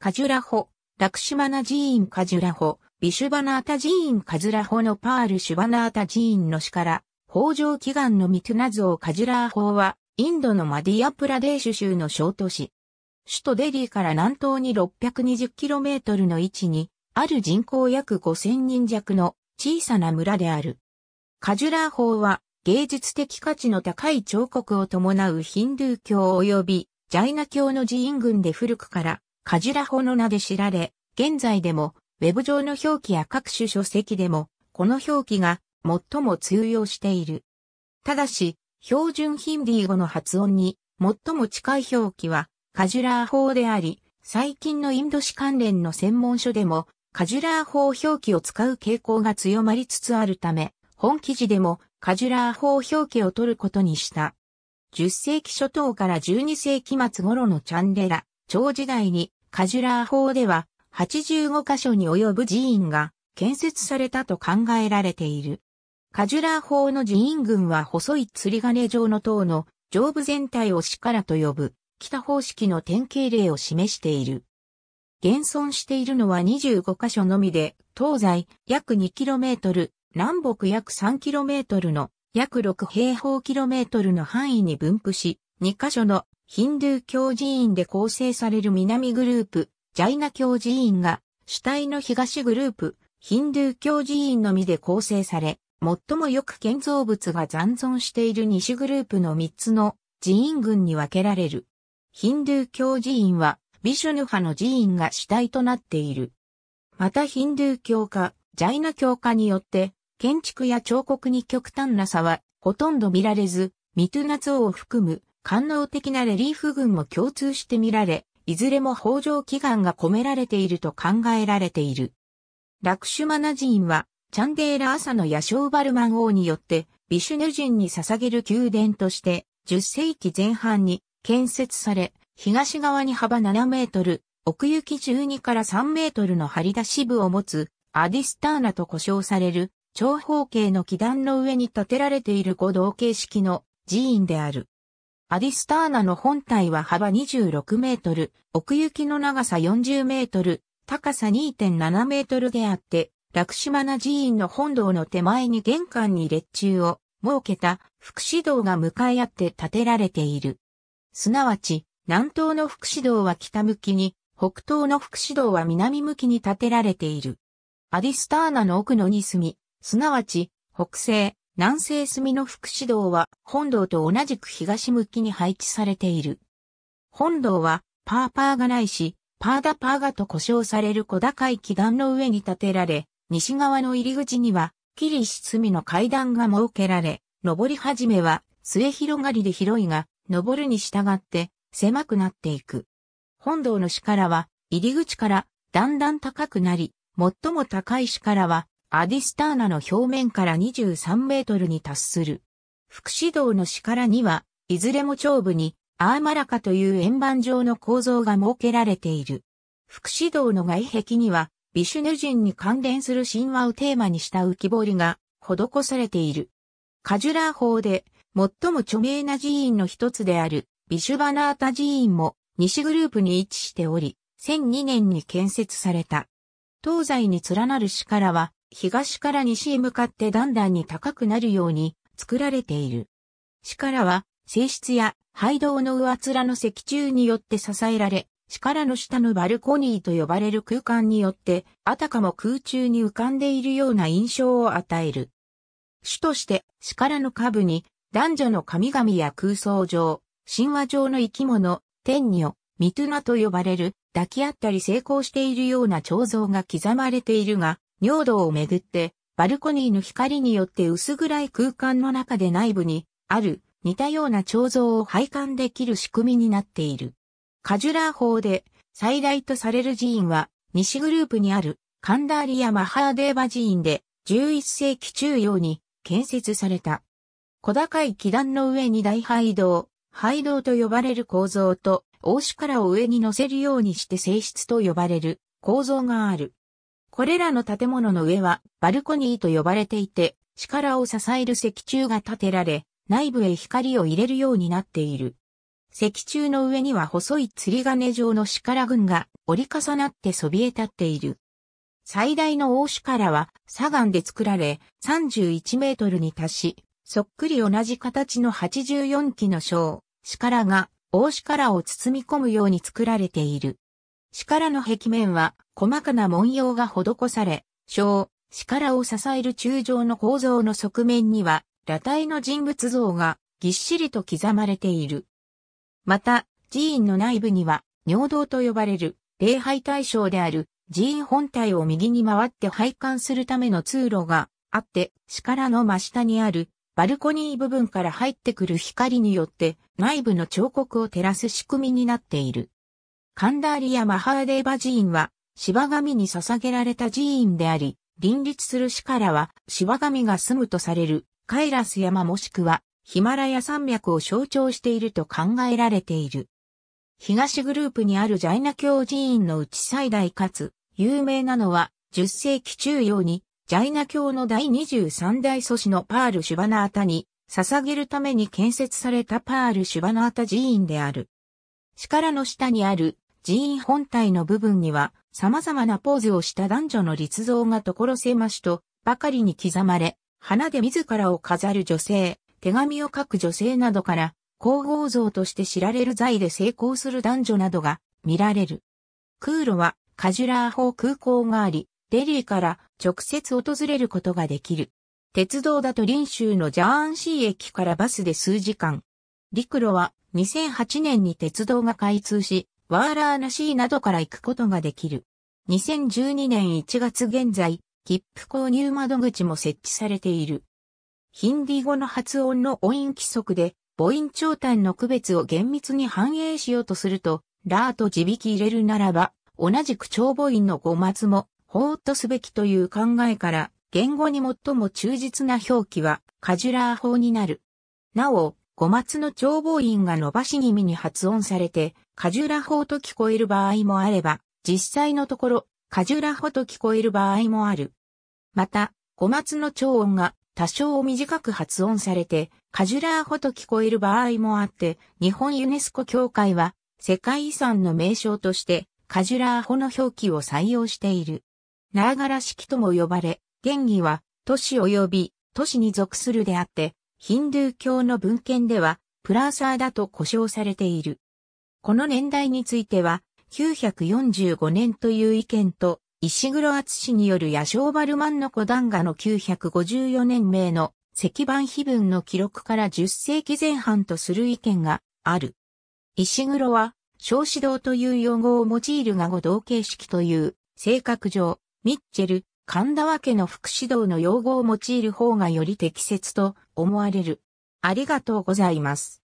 カジュラホ、ラクシュマナ寺院カジュラホ、ビシュバナータ寺院カズラホのパールシュバナータ寺院の死から、北条祈願のミトゥナ像カジュラー法は、インドのマディアプラデーシュ州の小都市。首都デリーから南東に 620km の位置に、ある人口約5000人弱の小さな村である。カジュラー法は、芸術的価値の高い彫刻を伴うヒンドゥー教及びジャイナ教の寺院群で古くからカジュラホの名で知られ、現在でも、ウェブ上の表記や各種書籍でも、この表記が最も通用している。ただし、標準ヒンディー語の発音に最も近い表記はカジュラー法であり、最近のインド史関連の専門書でもカジュラー法表記を使う傾向が強まりつつあるため、本記事でもカジュラー法表記を取ることにした。10世紀初頭から12世紀末頃のチャンデラ、長時代にカジュラー法では85カ所に及ぶ寺院が建設されたと考えられている。カジュラー法の寺院群は細い釣り金状の塔の上部全体を死からと呼ぶ北方式の典型例を示している。現存しているのは25カ所のみで、東西約 2km、南北約 3km の約6平方キロメートルの範囲に分布し、2カ所のヒンドゥー教寺院で構成される南グループ、ジャイナ教寺院が主体の東グループ、ヒンドゥー教寺院のみで構成され、最もよく建造物が残存している西グループの3つの寺院群に分けられる。ヒンドゥー教寺院は、ビシュヌ派の寺院が主体となっている。またヒンドゥー教科、ジャイナ教科によって、建築や彫刻に極端な差は、ほとんど見られず、ミトゥナ像を含む官能的なレリーフ群も共通して見られ、いずれも豊穣祈願が込められていると考えられている。ラクシュマナ寺院は、チャンデーラ朝のヤショウバルマン王によって、ビシュヌ人に捧げる宮殿として、10世紀前半に建設され、東側に幅7メートル、奥行き12から3メートルの張り出し部を持つ、アディスターナと呼称される、長方形の基壇の上に建てられている五道形式の寺院である。アディスターナの本体は幅26メートル、奥行きの長さ40メートル、高さ2.7メートルであって、ラクシマナ寺院の本堂の手前に玄関に列柱を設けた福祉堂が向かい合って建てられている。すなわち、南東の福祉堂は北向きに、北東の福祉堂は南向きに建てられている。アディスターナの奥の二隅、すなわち、北西、南西隅の副指導は本堂と同じく東向きに配置されている。本堂はパーパーがないし、パーダパーガと呼称される小高い祈願の上に建てられ、西側の入り口には、キリシ隅の階段が設けられ、登り始めは末広がりで広いが、登るに従って狭くなっていく。本堂の死からは、入り口からだんだん高くなり、最も高い死からはアディスターナの表面から23メートルに達する。副指導の死からには、いずれも頂部にアーマラカという円盤状の構造が設けられている。副指導の外壁には、ビシュヌ人に関連する神話をテーマにした浮き彫りが施されている。カジュラー法で最も著名な寺院の一つであるビシュバナータ寺院も西グループに位置しており、1002年に建設された。東西に連なる死からは東から西へ向かってだんだんに高くなるように作られている。力は、性質や肺道の上面の石柱によって支えられ、力の下のバルコニーと呼ばれる空間によって、あたかも空中に浮かんでいるような印象を与える。主として、力の下部に、男女の神々や空想上、神話上の生き物、天女、ミトゥナと呼ばれる、抱き合ったり成功しているような彫像が刻まれているが、尿道をめぐって、バルコニーの光によって薄暗い空間の中で内部にある似たような彫像を配管できる仕組みになっている。カジュラー法で最大とされる寺院は西グループにあるカンダーリア・マハーデーバ寺院で11世紀中央に建設された。小高い基壇の上に大廃道、廃道と呼ばれる構造と、大主からを上に乗せるようにして性質と呼ばれる構造がある。これらの建物の上はバルコニーと呼ばれていて、力を支える石柱が建てられ、内部へ光を入れるようになっている。石柱の上には細い釣り鐘状の力群が折り重なってそびえ立っている。最大の大子カは砂岩で作られ31メートルに達し、そっくり同じ形の84基の章、力が大シカを包み込むように作られている。力の壁面は細かな文様が施され、小、力を支える柱状の構造の側面には、裸体の人物像がぎっしりと刻まれている。また、寺院の内部には、尿道と呼ばれる礼拝対象である寺院本体を右に回って拝観するための通路があって、力の真下にあるバルコニー部分から入ってくる光によって内部の彫刻を照らす仕組みになっている。カンダーリア・マハーデーバ寺院は、芝神に捧げられた寺院であり、林立する市からは、芝神が住むとされる、カイラス山もしくは、ヒマラヤ山脈を象徴していると考えられている。東グループにあるジャイナ教寺院のうち最大かつ、有名なのは、10世紀中央に、ジャイナ教の第23代祖師のパール・シュバナータに、捧げるために建設されたパール・シュバナータ寺院である。市からの下にある寺院本体の部分には、様々なポーズをした男女の立像が所狭しとばかりに刻まれ、花で自らを飾る女性、手紙を書く女性などから、皇后像として知られる財で成功する男女などが見られる。空路はカジュラー法空港があり、デリーから直接訪れることができる。鉄道だと臨州のジャーンシー駅からバスで数時間。陸路は2008年に鉄道が開通し、ワーラーナシーなどから行くことができる。2012年1月現在、切符購入窓口も設置されている。ヒンディ語の発音の音韻規則で、母音長短の区別を厳密に反映しようとすると、ラーと字引き入れるならば、同じく長母音の語末も、ほーっとすべきという考えから、言語に最も忠実な表記は、カジュラー法になる。なお、語末の長母音が伸ばし気味に発音されて、カジュラ法と聞こえる場合もあれば、実際のところ、カジュラホと聞こえる場合もある。また、小松の長音が多少短く発音されて、カジュラーホと聞こえる場合もあって、日本ユネスコ協会は世界遺産の名称としてカジュラーホの表記を採用している。ナーガラ式とも呼ばれ、原義は都市及び都市に属するであって、ヒンドゥー教の文献ではプラーサーだと呼称されている。この年代については、945年という意見と、石黒厚氏による野生バルマンの古団画の954年名の石版碑文の記録から10世紀前半とする意見がある。石黒は、小指導という用語を用いるが語同形式という、性格上、ミッチェル、神田和家の副指導の用語を用いる方がより適切と思われる。ありがとうございます。